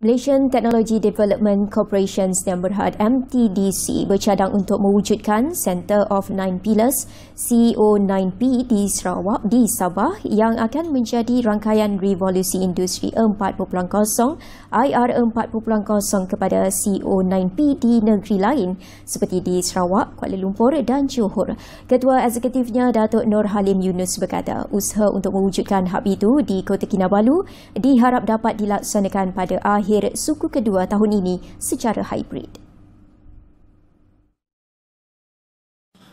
Malaysian Technology Development Corporation yang berhad MTDC bercadang untuk mewujudkan Center of Nine Pillars CO9P e di Sarawak di Sabah yang akan menjadi rangkaian revolusi industri 4.0 IR 4.0 kepada CO9P e di negeri lain seperti di Sarawak, Kuala Lumpur dan Johor. Ketua Eksekutifnya Datuk Nur Halim Yunus berkata usaha untuk mewujudkan hak itu di Kota Kinabalu diharap dapat dilaksanakan pada akhir akhir suku kedua tahun ini secara hybrid.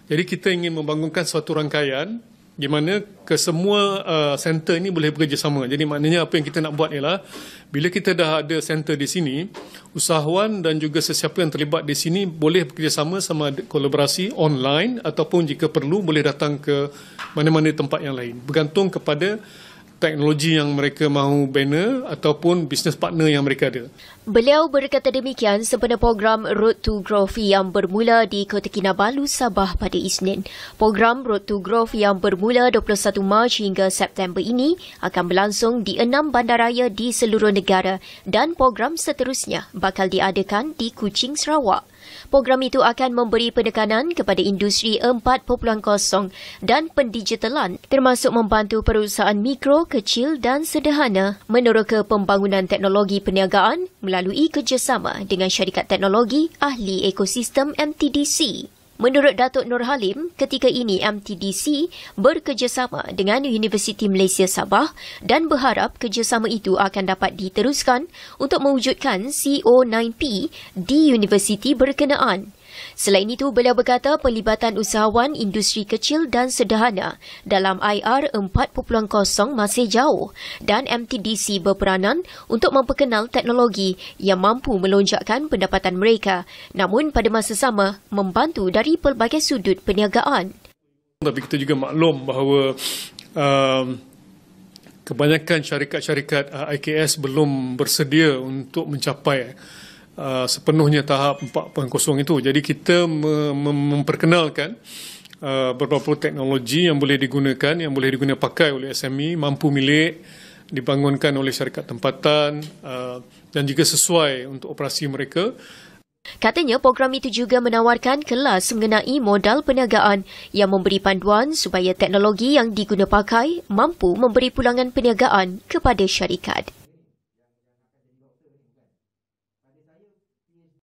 Jadi kita ingin membangunkan suatu rangkaian di mana kesemua centre uh, ini boleh bekerjasama. Jadi maknanya apa yang kita nak buat ialah bila kita dah ada centre di sini, usahawan dan juga sesiapa yang terlibat di sini boleh bekerjasama sama kolaborasi online ataupun jika perlu boleh datang ke mana-mana tempat yang lain. Bergantung kepada teknologi yang mereka mahu bina ataupun bisnes partner yang mereka ada. Beliau berkata demikian sempena program Road to Growth yang bermula di Kota Kinabalu, Sabah pada Isnin. Program Road to Growth yang bermula 21 Mac hingga September ini akan berlangsung di enam bandaraya di seluruh negara dan program seterusnya bakal diadakan di Kuching, Sarawak. Program itu akan memberi penekanan kepada industri 4.0 dan pendigitalan termasuk membantu perusahaan mikro, kecil dan sederhana meneroka pembangunan teknologi perniagaan melalui kerjasama dengan syarikat teknologi ahli ekosistem MTDC. Menurut Datuk Nur Halim, ketika ini MTDC berkerjasama dengan Universiti Malaysia Sabah dan berharap kerjasama itu akan dapat diteruskan untuk mewujudkan CO9P di universiti berkenaan. Selain itu, beliau berkata pelibatan usahawan industri kecil dan sederhana dalam IR 4.0 masih jauh dan MTDC berperanan untuk memperkenal teknologi yang mampu melonjakkan pendapatan mereka namun pada masa sama membantu dari pelbagai sudut perniagaan. Tapi kita juga maklum bahawa um, kebanyakan syarikat-syarikat uh, IKS belum bersedia untuk mencapai Uh, sepenuhnya tahap 4.0 itu. Jadi kita memperkenalkan uh, beberapa teknologi yang boleh digunakan, yang boleh digunakan pakai oleh SME, mampu milik, dibangunkan oleh syarikat tempatan uh, dan juga sesuai untuk operasi mereka. Katanya program itu juga menawarkan kelas mengenai modal perniagaan yang memberi panduan supaya teknologi yang digunapakai mampu memberi pulangan perniagaan kepada syarikat. years